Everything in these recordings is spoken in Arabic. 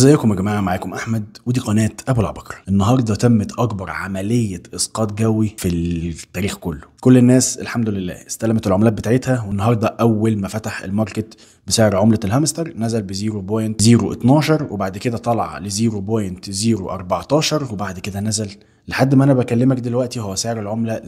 ازيكم يا جماعه معاكم احمد ودي قناه ابو العبكر النهارده تمت اكبر عمليه اسقاط جوي في التاريخ كله كل الناس الحمد لله استلمت العملات بتاعتها والنهارده اول ما فتح الماركت بسعر عمله الهامستر نزل ب 0.012 وبعد كده طلع ل 0.014 وبعد كده نزل لحد ما انا بكلمك دلوقتي هو سعر العمله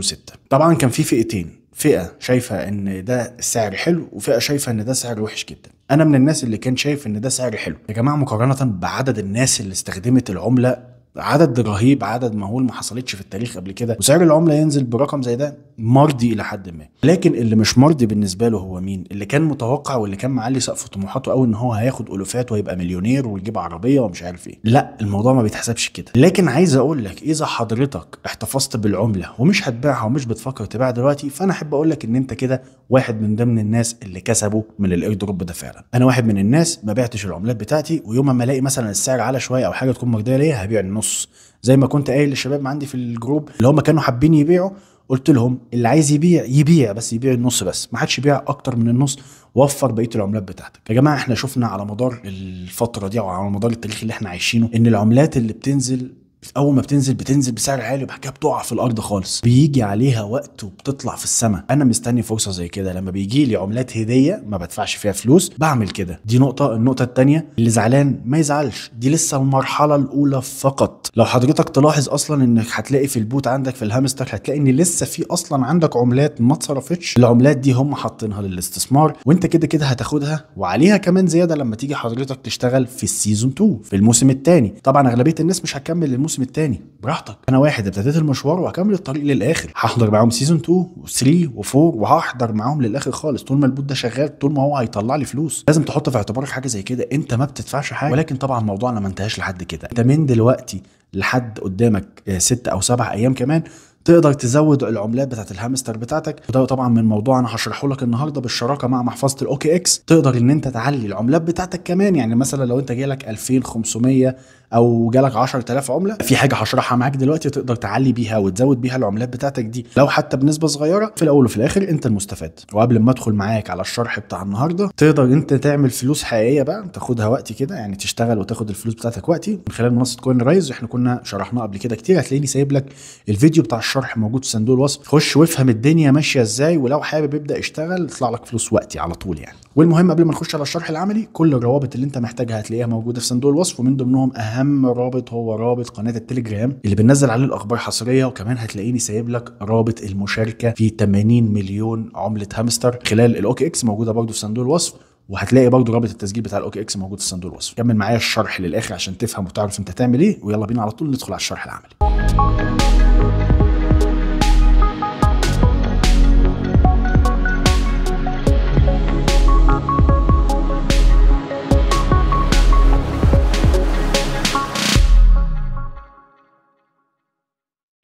0.006 طبعا كان في فئتين فئه شايفه ان ده السعر حلو وفئه شايفه ان ده سعر وحش جدا انا من الناس اللي كان شايف ان ده سعر حلو يا جماعه مقارنه بعدد الناس اللي استخدمت العمله عدد رهيب عدد مهول ما حصلتش في التاريخ قبل كده وسعر العمله ينزل برقم زي ده مرضي الى حد ما لكن اللي مش مرضي بالنسبه له هو مين اللي كان متوقع واللي كان معلي سقف طموحاته قوي ان هو هياخد الوفات وهيبقى مليونير ويجيب عربيه ومش عارف ايه لا الموضوع ما بيتحسبش كده لكن عايز اقول لك اذا حضرتك احتفظت بالعمله ومش هتبيعها ومش بتفكر تبيعها دلوقتي فانا احب اقول لك ان انت كده واحد من ضمن الناس اللي كسبوا من الاير دروب ده فعلا انا واحد من الناس ما بعتش العملات بتاعتي ويوم ما الاقي مثلا السعر على شويه او حاجه تكون مرضيه ليا هبيع النص زي ما كنت قايل للشباب عندي في الجروب اللي هم كانوا حابين يبيعوا قلت لهم اللي عايز يبيع يبيع بس يبيع النص بس ما حدش يبيع اكتر من النص وفر بقيه العملات بتاعتك يا جماعه احنا شفنا على مدار الفتره دي او على مدار التاريخ اللي احنا عايشينه ان العملات اللي بتنزل اول ما بتنزل بتنزل بسعر عالي وبعد كده بتقع في الارض خالص بيجي عليها وقت وبتطلع في السماء انا مستني فرصه زي كده لما بيجي لي عملات هديه ما بدفعش فيها فلوس بعمل كده دي نقطه النقطه الثانيه اللي زعلان ما يزعلش دي لسه المرحله الاولى فقط لو حضرتك تلاحظ اصلا انك هتلاقي في البوت عندك في الهامستر هتلاقي ان لسه في اصلا عندك عملات ما اتصرفتش العملات دي هم حاطينها للاستثمار وانت كده كده هتاخدها وعليها كمان زياده لما تيجي حضرتك تشتغل في السيزون 2 في الموسم الثاني طبعا اغلبيه الناس مش هتكمل الموسم الموسم الثاني براحتك انا واحد ابتديت المشوار وهكمل الطريق للاخر هحضر معاهم سيزون 2 و3 و4 وهحضر معاهم للاخر خالص طول ما البوت ده شغال طول ما هو هيطلع لي فلوس لازم تحط في اعتبارك حاجه زي كده انت ما بتدفعش حاجه ولكن طبعا موضوعنا ما انتهاش لحد كده انت من دلوقتي لحد قدامك آه، ست او سبع ايام كمان تقدر تزود العملات بتاعت الهامستر بتاعتك وده طبعا من موضوع انا هشرحه لك النهارده بالشراكه مع محفظه الاوكي اكس تقدر ان انت تعلي العملات بتاعتك كمان يعني مثلا لو انت جاي لك 2500 او جالك 10000 عمله في حاجه هشرحها معاك دلوقتي تقدر تعلي بيها وتزود بيها العملات بتاعتك دي لو حتى بنسبه صغيره في الاول وفي الاخر انت المستفاد وقبل ما ادخل معاك على الشرح بتاع النهارده تقدر انت تعمل فلوس حقيقيه بقى تاخدها وقت كده يعني تشتغل وتاخد الفلوس بتاعتك وقتي من خلال منصه كوين رايز احنا كنا شرحناه قبل كده كتير هتلاقيني سايب لك الفيديو بتاع الشرح موجود في صندوق الوصف خش وافهم الدنيا ماشيه ازاي ولو حابب ابدا اشتغل يطلع لك فلوس وقتي على طول يعني والمهم قبل ما نخش على الشرح العملي كل الروابط اللي انت محتاجها هتلاقيها موجوده في صندوق الوصف ومن ضمنهم اهم رابط هو رابط قناه التليجرام اللي بننزل عليه الاخبار حصريه وكمان هتلاقيني سايب لك رابط المشاركه في 80 مليون عمله هامستر خلال الاوكي اكس موجوده برده في صندوق الوصف وهتلاقي برضه رابط التسجيل بتاع الاوكي اكس موجود في صندوق الوصف كمل معايا الشرح للاخر عشان تفهم وتعرف انت هتعمل ايه ويلا بينا على طول ندخل على الشرح العملي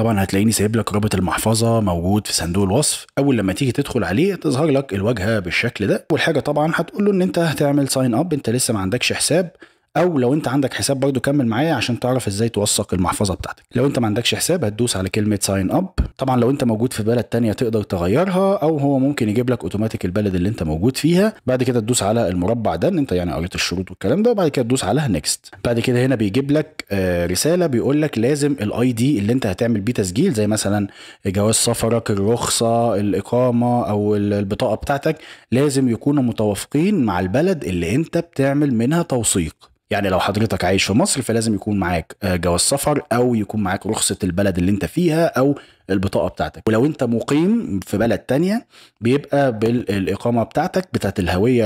طبعا هتلاقيني سايب لك رابط المحفظه موجود في صندوق الوصف اول لما تيجي تدخل عليه تظهر لك الواجهه بالشكل ده اول حاجه طبعا هتقول له ان انت هتعمل ساين اب انت لسه ما عندكش حساب او لو انت عندك حساب برضو كمل معايا عشان تعرف ازاي توثق المحفظه بتاعتك لو انت ما عندكش حساب هتدوس على كلمه ساين اب طبعا لو انت موجود في بلد تانية تقدر تغيرها او هو ممكن يجيب لك اوتوماتيك البلد اللي انت موجود فيها بعد كده تدوس على المربع ده ان انت يعني قريت الشروط والكلام ده وبعد كده تدوس على نيكست بعد كده هنا بيجيب لك آه، رساله بيقول لك لازم الاي دي اللي انت هتعمل بيه تسجيل زي مثلا جواز سفرك الرخصه الاقامه او البطاقه بتاعتك لازم يكونوا متوافقين مع البلد اللي انت بتعمل منها توثيق يعني لو حضرتك عايش في مصر فلازم يكون معاك آه، جواز سفر او يكون معاك رخصه البلد اللي انت فيها او البطاقه بتاعتك ولو انت مقيم في بلد تانية بيبقى بالاقامه بتاعتك بتاعت الهويه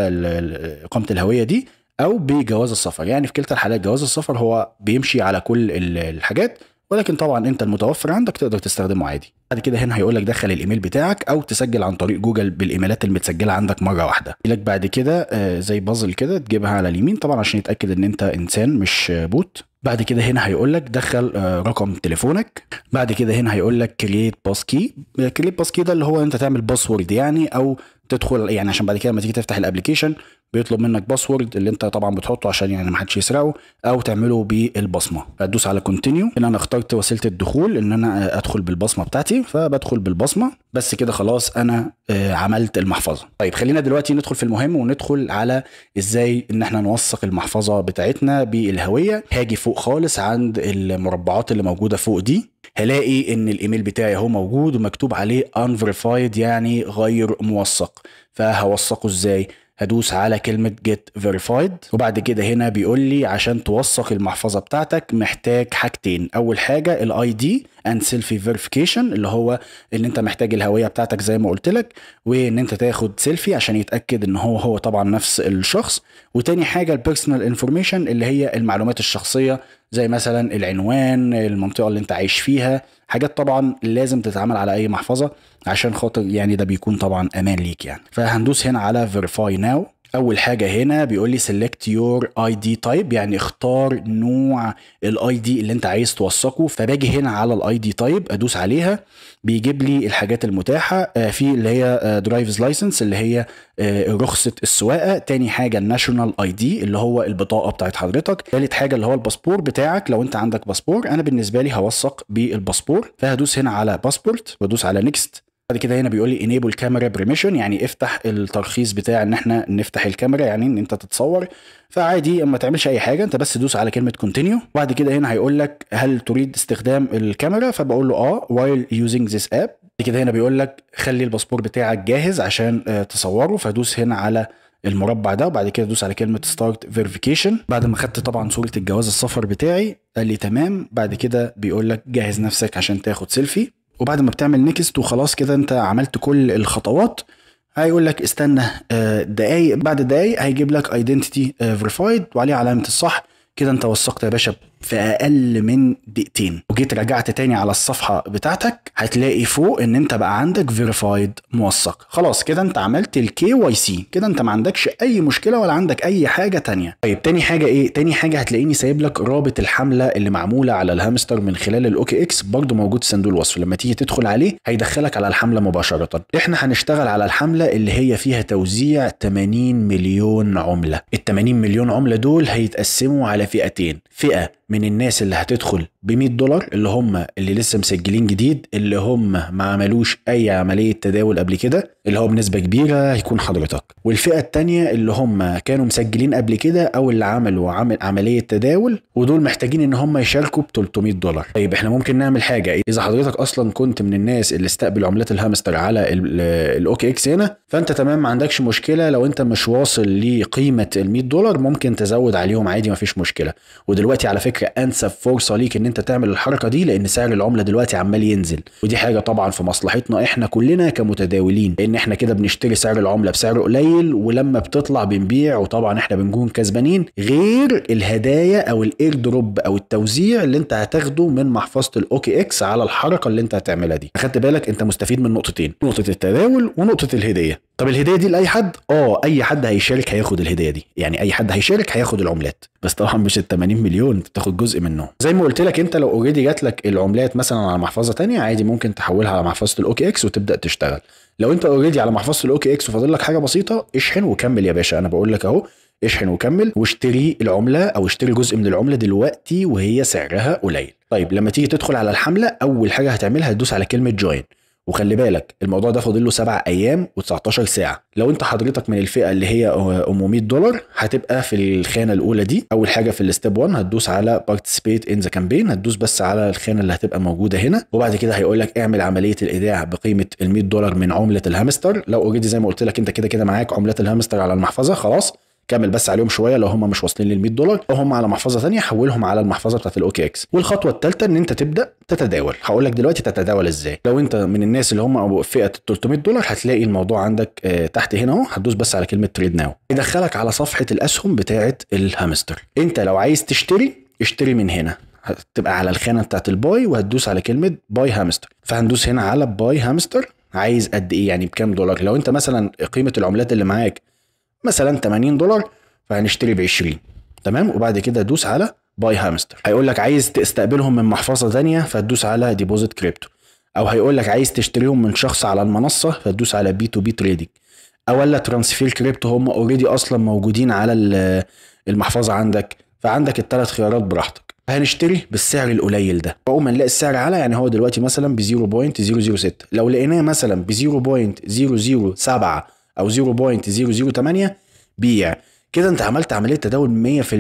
اقامه الهويه دي او بجواز السفر يعني في كلتا الحالات جواز السفر هو بيمشي على كل الحاجات ولكن طبعا انت المتوفر عندك تقدر تستخدمه عادي بعد كده هنا هيقول لك دخل الايميل بتاعك او تسجل عن طريق جوجل بالايميلات المتسجله عندك مره واحده لك بعد كده آه، زي بازل كده تجيبها على اليمين طبعا عشان يتاكد ان انت انسان مش بوت بعد كده هنا هيقول لك دخل آه، رقم تليفونك بعد كده هنا هيقول لك كرييت باس كي كرييت باس كي ده اللي هو انت تعمل باسورد يعني او تدخل يعني عشان بعد كده لما تيجي تفتح الابلكيشن بيطلب منك باسورد اللي انت طبعا بتحطه عشان يعني ما حدش يسرقه او تعمله بالبصمه هتدوس على كونتينيو هنا انا اخترت وسيله الدخول ان انا ادخل بالبصمه بتاعتي فبدخل بالبصمه بس كده خلاص انا آه، عملت المحفظه طيب خلينا دلوقتي ندخل في المهم وندخل على ازاي ان احنا نوثق المحفظه بتاعتنا بالهويه هاجي فوق خالص عند المربعات اللي موجوده فوق دي هلاقي ان الايميل بتاعي اهو موجود ومكتوب عليه unverified يعني غير موثق فهوثقه ازاي هدوس على كلمة get verified وبعد كده هنا بيقول لي عشان توثق المحفظة بتاعتك محتاج حاجتين أول حاجة الاي دي and selfie verification اللي هو ان انت محتاج الهوية بتاعتك زي ما قلت لك وان انت تاخد سيلفي عشان يتأكد ان هو هو طبعا نفس الشخص وتاني حاجة البيرسونال انفورميشن اللي هي المعلومات الشخصية زي مثلا العنوان المنطقه اللي انت عايش فيها حاجات طبعا لازم تتعمل على اي محفظه عشان خاطر يعني ده بيكون طبعا امان ليك يعني فهندوس هنا على verify now اول حاجه هنا بيقول لي سيلكت يور اي دي تايب يعني اختار نوع الاي دي اللي انت عايز توثقه فباجي هنا على الاي دي تايب ادوس عليها بيجيب لي الحاجات المتاحه آه، في اللي هي درايفز آه، لايسنس اللي هي آه، رخصه السواقه تاني حاجه الناشونال اي دي اللي هو البطاقه بتاعت حضرتك تالت حاجه اللي هو الباسبور بتاعك لو انت عندك باسبور انا بالنسبه لي هوثق بالباسبور فهدوس هنا على باسبورت وادوس على نيكست بعد كده هنا بيقول لي انيبل كاميرا بريميشن يعني افتح الترخيص بتاع ان احنا نفتح الكاميرا يعني ان انت تتصور فعادي ما تعملش اي حاجه انت بس دوس على كلمه كونتينيو وبعد كده هنا هيقول لك هل تريد استخدام الكاميرا فبقول له اه وايل يوزنج ذيس اب كده هنا بيقول لك خلي الباسبور بتاعك جاهز عشان آه، تصوره فدوس هنا على المربع ده وبعد كده دوس على كلمه ستارت فيريفيكيشن بعد ما خدت طبعا صوره الجواز السفر بتاعي قال لي تمام بعد كده بيقول لك جهز نفسك عشان تاخد سيلفي وبعد ما بتعمل نيكست وخلاص كده انت عملت كل الخطوات هيقول لك استنى آه، دقايق بعد دقايق هيجيب لك ايدنتيتي آه، فيريفايد وعليه علامه الصح كده انت وثقت يا باشا في اقل من دقيقتين وجيت رجعت تاني على الصفحه بتاعتك هتلاقي فوق ان انت بقى عندك فيريفايد موثق خلاص كده انت عملت الكي واي سي كده انت ما عندكش اي مشكله ولا عندك اي حاجه تانية طيب تاني حاجه ايه تاني حاجه هتلاقيني سايب لك رابط الحمله اللي معموله على الهامستر من خلال الاوكي اكس برده موجود في صندوق الوصف لما تيجي تدخل عليه هيدخلك على الحمله مباشره احنا هنشتغل على الحمله اللي هي فيها توزيع 80 مليون عمله ال 80 مليون عمله دول هيتقسموا على فئتين فئه من الناس اللي هتدخل ب 100 دولار اللي هم اللي لسه مسجلين جديد اللي هم ما عملوش اي عمليه تداول قبل كده اللي هو بنسبه كبيره هيكون حضرتك والفئه الثانيه اللي هم كانوا مسجلين قبل كده او اللي عملوا عمل عمليه تداول ودول محتاجين ان هم يشاركوا ب 300 دولار طيب احنا ممكن نعمل حاجه اذا حضرتك اصلا كنت من الناس اللي استقبل عملات الهامستر على الاوكي اكس هنا فانت تمام ما عندكش مشكله لو انت مش واصل لقيمه ال 100 دولار ممكن تزود عليهم عادي ما فيش مشكله ودلوقتي على فكره انسب فرصه ليك ان انت تعمل الحركه دي لان سعر العمله دلوقتي عمال ينزل ودي حاجه طبعا في مصلحتنا احنا كلنا كمتداولين لان احنا كده بنشتري سعر العمله بسعر قليل ولما بتطلع بنبيع وطبعا احنا بنكون كسبانين غير الهدايا او الاير دروب او التوزيع اللي انت هتاخده من محفظه الاوكي اكس على الحركه اللي انت هتعملها دي خدت بالك انت مستفيد من نقطتين نقطه التداول ونقطه الهديه طب الهديه دي لاي حد اه اي حد هيشارك هياخد الهديه دي يعني اي حد هيشارك هياخد العملات بس طبعا مش ال 80 مليون انت بتاخد جزء منهم زي ما قلت لك انت لو اوريدي جات لك العملات مثلا على محفظه تانية عادي ممكن تحولها على محفظه الاوكي اكس وتبدا تشتغل لو انت اوريدي على محفظه الاوكي اكس وفاضل لك حاجه بسيطه اشحن وكمل يا باشا انا بقول لك اهو اشحن وكمل واشتري العمله او اشتري جزء من العمله دلوقتي وهي سعرها قليل طيب لما تيجي تدخل على الحمله اول حاجه هتعملها هتدوس على كلمه جوين وخلي بالك الموضوع ده فاضل له 7 ايام و19 ساعه لو انت حضرتك من الفئه اللي هي ام 100 دولار هتبقى في الخانه الاولى دي اول حاجه في الستيب 1 هتدوس على بارتيسيبيت ان ذا كامبين هتدوس بس على الخانه اللي هتبقى موجوده هنا وبعد كده هيقول لك اعمل عمليه الايداع بقيمه ال 100 دولار من عمله الهامستر لو اوريدي زي ما قلت لك انت كده كده معاك عملات الهامستر على المحفظه خلاص كمل بس عليهم شويه لو هم مش واصلين لل 100 دولار او هم على محفظه ثانيه حولهم على المحفظه بتاعت الاوكي اكس والخطوه الثالثه ان انت تبدا تتداول هقول لك دلوقتي تتداول ازاي لو انت من الناس اللي هم فئه ال 300 دولار هتلاقي الموضوع عندك اه تحت هنا اهو هتدوس بس على كلمه تريد ناو يدخلك على صفحه الاسهم بتاعه الهامستر انت لو عايز تشتري اشتري من هنا هتبقى على الخانه بتاعت الباي وهتدوس على كلمه باي هامستر فهندوس هنا على باي هامستر عايز قد ايه يعني بكام دولار لو انت مثلا قيمه العملات اللي معاك مثلا 80 دولار فهنشتري ب 20 تمام وبعد كده دوس على باي هامستر هيقول لك عايز تستقبلهم من محفظه ثانيه فتدوس على ديبوزيت كريبتو او هيقول لك عايز تشتريهم من شخص على المنصه فتدوس على بي تو بي تريدنج او ولا ترانسفير كريبتو هم اوريدي اصلا موجودين على المحفظه عندك فعندك الثلاث خيارات براحتك هنشتري بالسعر القليل ده اول ما نلاقي السعر على يعني هو دلوقتي مثلا ب 0.006 لو لقيناه مثلا ب 0.007 او 0.008 بيع كده انت عملت عمليه تداول 100%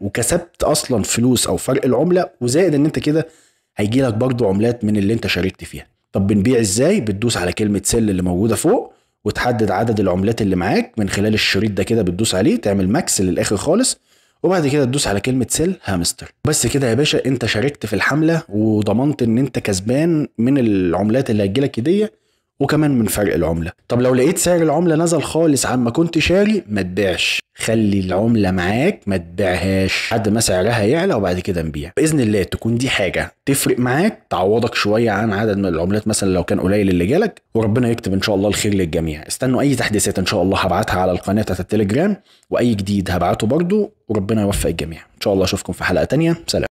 وكسبت اصلا فلوس او فرق العمله وزائد ان انت كده هيجي لك برضه عملات من اللي انت شاركت فيها طب بنبيع ازاي بتدوس على كلمه سيل اللي موجوده فوق وتحدد عدد العملات اللي معاك من خلال الشريط ده كده بتدوس عليه تعمل ماكس للاخر خالص وبعد كده تدوس على كلمه سيل هامستر بس كده يا باشا انت شاركت في الحمله وضمنت ان انت كسبان من العملات اللي هتجيلك هديه وكمان من فرق العمله طب لو لقيت سعر العمله نزل خالص عما كنت شاري ما تبيعش خلي العملة معاك ما تبيعهاش لحد ما سعرها يعلى وبعد كده نبيع بإذن الله تكون دي حاجة تفرق معاك تعوضك شوية عن عدد من العملات مثلا لو كان قليل اللي جالك وربنا يكتب إن شاء الله الخير للجميع استنوا أي تحديثات إن شاء الله هبعتها على القناة بتاعت التليجرام وأي جديد هبعته برضو وربنا يوفق الجميع إن شاء الله أشوفكم في حلقة تانية سلام